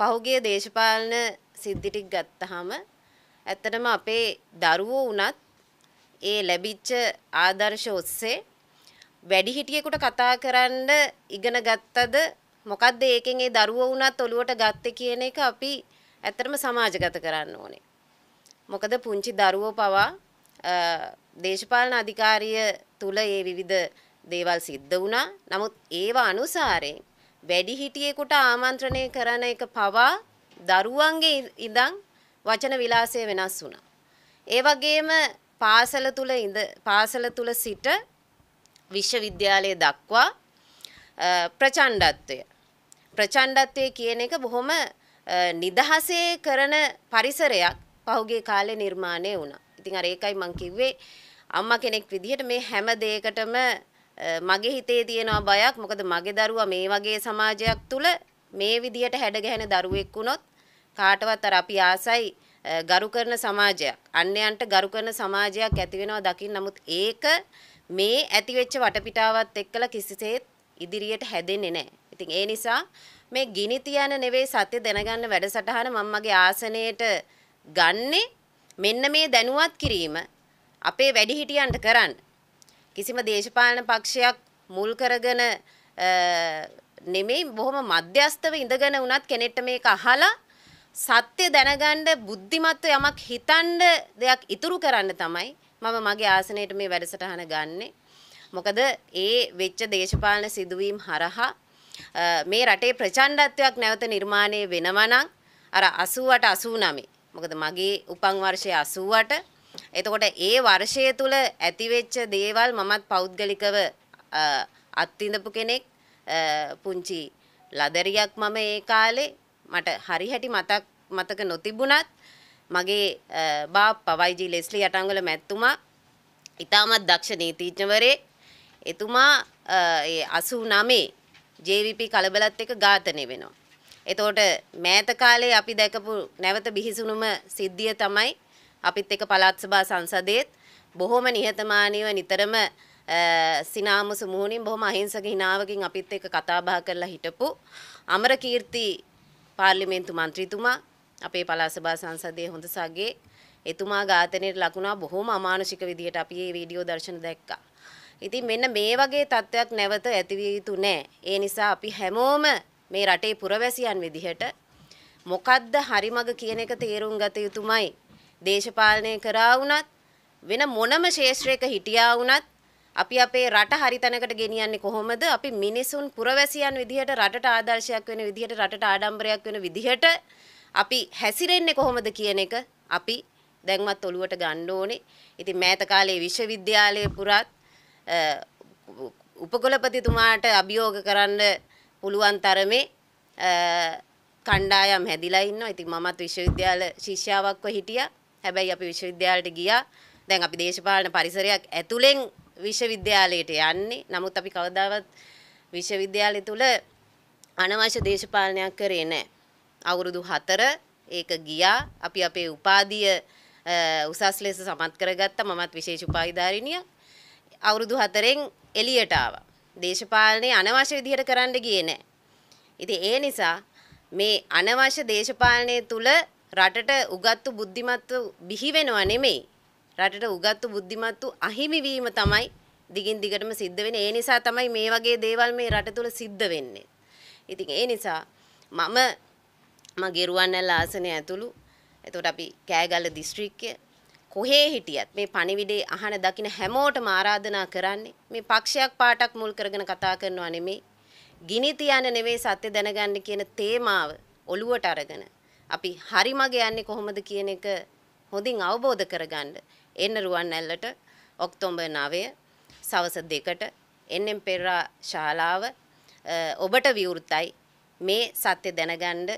පහුගිය දේශපාලන සිද්ධි ටික ගත්තාම ඇත්තටම අපේ දරුවෝ වුණත් ඒ ලැබිච්ච ආදර්ශ ඔස්සේ වැඩිහිටියෙකුට කතා කරන්න ඉගෙන ගත්තද මොකද්ද ඒකෙන් ඒ දරුවෝ වුණත් ඔළුවට ගත්තේ කියන එක අපි ඇත්තටම සමාජගත කරන්න ඕනේ. මොකද පුංචි දරුවෝ පවා දේශපාලන අධිකාරිය තුල මේ විවිධ දේවල් සිද්ධ වුණා. නමුත් ඒව අනුසාරයෙන් වැඩිහිටියෙකුට ආමන්ත්‍රණය කරන එක පවා දරුවන්ගේ ඉඳන් වචන විලාසය වෙනස් වුණා. ඒ වගේම පාසල තුල ඉඳ පාසල තුල සිට විශ්වවිද්‍යාලය දක්වා ප්‍රචණ්ඩත්වය ප්‍රචණ්ඩත්වය කියන එක බොහොම නිදහසේ කරන පරිසරයක් පහුගේ කාලේ නිර්මාණය වුණා. ඉතින් අර ඒකයි මං කිව්වේ අම්මා කෙනෙක් විදිහට මේ හැම දෙයකටම මගේ හිතේ තියෙනවා බයක් මොකද මගේ දරුවා මේ වගේ සමාජයක් තුල මේ විදියට හැඩගැහෙන දරුවෙක් වුණොත් කාටවත් අර අපි ආසයි ගරු කරන සමාජයක් අන්‍යයන්ට ගරු කරන සමාජයක් ඇති වෙනවා දකින්න නමුත් ඒක මේ ඇති වෙච්ච වටපිටාවත් එක්කලා කිසිසේත් ඉදිරියට හැදෙන්නේ නැහැ. ඉතින් ඒ නිසා මේ ගිනි තියන නෙවෙයි සත්‍ය දැනගන්න වැඩසටහන මම මගේ ආසනයේට ගන්නේ මෙන්න මේ දැනුවත් කිරීම අපේ වැඩිහිටියන්ට කරන්න. කිසිම දේශපාලන පක්ෂයක් මුල් කරගෙන නෙමෙයි බොහොම මධ්‍යස්ථව ඉඳගෙන වුණත් කෙනෙක්ට මේක අහලා සත්‍ය දැනගන්න බුද්ධිමත්ව යමක් හිතන්න දෙයක් ඉතුරු කරන්න තමයි මම මගේ ආසනයට මේ වැඩසටහන ගන්නේ. මොකද ඒ වෙච්ච දේශපාලන සිදුවීම් හරහා මේ රටේ ප්‍රචණ්ඩත්වයක් නැවත නිර්මාණය වෙනවා නම් අර 88 89 මොකද මගේ උපන් වර්ෂය 88 එතකොට ඒ වර්ෂය තුල ඇතිවෙච්ච දේවල් මමත් පෞද්ගලිකව අත්විඳපු කෙනෙක් පුංචි ලදරියක් මම ඒ කාලේ මට හරි හැටි මතක් මතක නොතිබුණත් මගේ බාප්පා වයිජි ලෙස්ලි යටංගල මැතිතුමා ඉතාමත් දක්ෂ නීතිඥවරේ එතුමා ඒ 89 JVP කලබලත් එක්ක ඝාතනය වෙනවා. එතකොට මෑත කාලේ අපි දැකපු නැවත බිහිසුණුම සිද්ධිය තමයි අපිත් එක පළාත් සභා සංසදයේත් බොහොම නිහතමානීව නිතරම සිනාමුසු මුහුණින් බොහොම අහිංසක හිනාවකින් අපිත් එක්ක කතා බහ කරලා හිටපු අමරකීර්ති පාර්ලිමේන්තු මන්ත්‍රීතුමා අපේ පළාත් සභා සංසදයේ හොඳ සගේ එතුමා ඝාතනයට ලකුණා බොහොම අමානුෂික විදිහට අපි මේ වීඩියෝ දර්ශන දැක්කා. ඉතින් මෙන්න මේ වගේ තත්ත්වයක් නැවත ඇතිවිය යුතු නෑ. ඒ නිසා අපි හැමෝම මේ රටේ පුරවැසියන් විදිහට මොකද්ද හරිමග කියන එක තේරුම් ගත යුතුමයි දේශපාලනය කරා වුණත් වෙන මොනම ශේෂ්ත්‍රයක හිටියා වුණත් අපි අපේ රට හරි තැනකට ගෙනියන්නේ කොහොමද? අපි මිනිසුන් පුරවැසියන් විදිහට රටට ආදර්ශයක් වෙන විදිහට රටට ආඩම්බරයක් වෙන විදිහට අපි හැසිරෙන්නේ කොහොමද කියන එක අපි දැන්වත් ඔළුවට ගන්න ඕනේ. ඉතින් මෑත කාලේ විශ්වවිද්‍යාලයේ පුරත් උපකුලපතිතුමාට අභියෝග කරන්න පුළුවන් තරමේ කණ්ඩායම් හැදිලා ඉන්නවා. ඉතින් මමත් විශ්වවිද්‍යාල ශිෂ්‍යාවක්ව හිටියා. හැබැයි අපි විශ්වවිද්‍යාලට ගියා. දැන් අපි දේශපාලන පරිසරයක් ඇතුලෙන් විශ්වවිද්‍යාලයට යන්නේ. නමුත් අපි කවදාවත් විශ්වවිද්‍යාලය තුල අනවශ්‍ය දේශපාලනයක් කරේ නැහැ. අවුරුදු 4 ඒක ගියා. අපි අපේ උපාධිය උසස් ලෙස සමත් කරගත්තා. මමත් විශේෂ උපාධිධාරිණිය. අවුරුදු 4ෙන් එළියට ආවා. දේශපාලනේ අනවශ්‍ය විදිහට කරන්න ගියේ නැහැ. ඉතින් ඒ නිසා මේ අනවශ්‍ය දේශපාලනය තුල රටට උගත්තු බුද්ධිමත්තු බිහි වෙනවා නෙමෙයි. රටට උගත්තු බුද්ධිමත්තු අහිමි වීම තමයි දිගින් දිගටම සිද්ධ වෙන්නේ. ඒ නිසා තමයි මේ වගේ දේවල් මේ රට තුල සිද්ධ වෙන්නේ. ඉතින් ඒ නිසා මම මගේ රුවන්වැල්ල ආසනය ඇතුළු එතකොට අපි කෑගල්ල දිස්ත්‍රික්කය කොහේ හිටියත් මේ පණිවිඩේ අහන දකින හැමෝටම ආරාධනා කරන්නේ මේ පක්ෂයක් පාටක් මුල් කරගෙන කතා කරනවා නෙමෙයි. ගිනි තියන්න නෙවෙයි සත්‍ය දැනගන්න කියන තේමාව ඔළුවට අරගෙන අපි හරි මග යන්නේ කොහොමද කියන එක හොඳින් අවබෝධ කරගන්න. එන්න රුවන්ඇල්ලට ඔක්තෝම්බර් 9 සවස 2ට එන්නම් පෙරා ශාලාව ඔබට විවෘතයි. මේ සත්‍ය දැනගන්න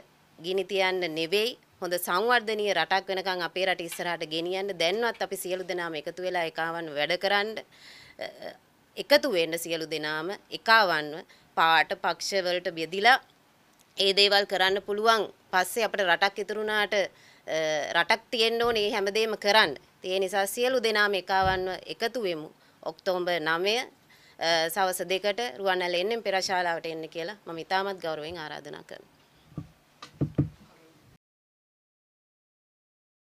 ගිනි තියන්න නෙවෙයි හොඳ සංවර්ධනීය රටක් වෙනකන් අපේ රට ඉස්සරහට ගෙනියන්න දැන්වත් අපි සියලු දෙනාම එකතු වෙලා එකාවන් වැඩකරන එකතු වෙන්න සියලු දෙනාම එකාවන්ව පාට පක්ෂවලට බෙදිලා ඒ දේවල් කරන්න පුළුවන් පස්සේ අපට රටක් ඉතුරුනාට රටක් තියෙන්න ඕනේ මේ හැමදේම කරන්න. ඒ නිසා සියලු දෙනාම එකවන්ව එකතු වෙමු. ඔක්තෝබර් 9 සවස් දෙකට රුවන්වැලි එන්නෙන් පෙරශාලාවට එන්න කියලා මම ඉතාමත් ගෞරවයෙන් ආරාධනා කරනවා.